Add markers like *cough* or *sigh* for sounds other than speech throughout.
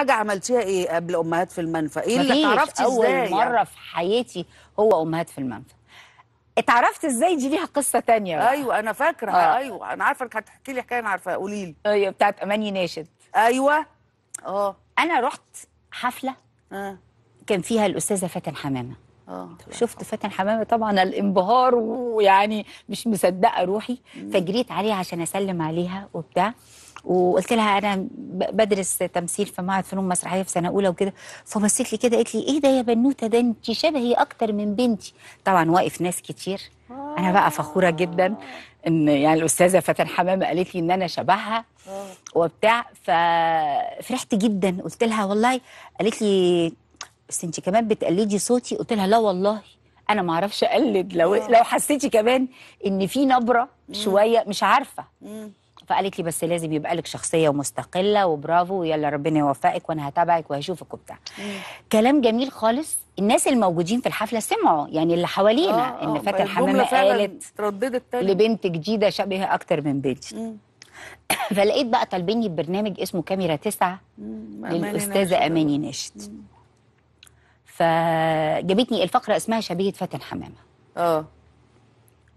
حاجه عملتيها ايه قبل امهات في المنفى ايه اللي اتعرفتي ازاي اول يعني؟ مره في حياتي هو امهات في المنفى اتعرفت ازاي دي ليها قصه تانية بقى. ايوه انا فاكره آه. ايوه انا عارفه انك هتحكي لي حكايه انا عارفه قولي لي ايوه بتاعت اماني ناشد ايوه اه انا رحت حفله آه. كان فيها الاستاذه فاتن حمامه آه. شفت فاتن حمامه طبعا الانبهار ويعني مش مصدقه روحي فجريت عليها عشان اسلم عليها وبتاع وقلت لها انا بدرس تمثيل في معهد فنون مسرحيه في سنه اولى وكده فبصيت لي كده قالت لي ايه ده يا بنوته ده انت شبهي اكتر من بنتي طبعا واقف ناس كتير انا بقى آه. فخوره جدا ان يعني الاستاذه فتن حمامه قالت لي ان انا شبهها آه. وبتاع ففرحت جدا قلت لها والله قالت لي بس انت كمان بتقلدي صوتي قلت لها لا والله انا ما اعرفش اقلد لو آه. لو حسيتي كمان ان في نبره شويه مش عارفه فقالت لي بس لازم يبقى لك شخصيه ومستقله وبرافو ويلا ربنا يوفقك وانا هتابعك وهشوفك وبتاع كلام جميل خالص الناس الموجودين في الحفله سمعوا يعني اللي حوالينا آه، ان آه، فاتن حمامه قالت رددت تاني. لبنت جديده شبه اكتر من بنت *coughs* فلقيت بقى طالبيني ببرنامج اسمه كاميرا تسعة للأستاذة أماني ناشد نعم، فجابتني الفقرة اسمها شبيهة فاتن حمامة اه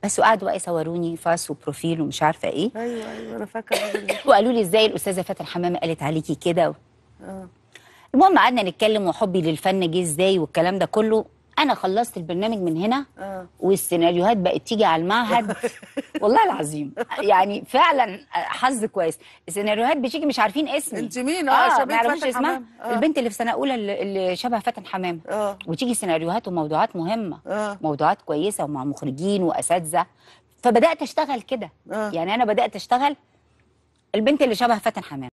بس وقعدوا بقى يصوروني فاس وبروفيل ومش عارفه ايه ايوه ايوه انا فاكره *laughs* وقالوا لي ازاي الاستاذه فاتن حمامه قالت عليكي كده و... اه المهم قعدنا نتكلم وحبي للفن جه ازاي والكلام ده كله انا خلصت البرنامج من هنا آه. والسيناريوهات بقت تيجي على المعهد *laughs* والله العظيم يعني فعلا آه، حظ كويس السيناريوهات بتيجي مش عارفين اسمي انت مين اه, آه ما يعرفوش اسمها آه. البنت اللي في سنه اولى اللي شبه فاتن حمام آه. وتيجي سيناريوهات وموضوعات مهمه آه. موضوعات كويسه ومع مخرجين واساتذه فبدات اشتغل كده آه. يعني انا بدات اشتغل البنت اللي شبه فاتن حمام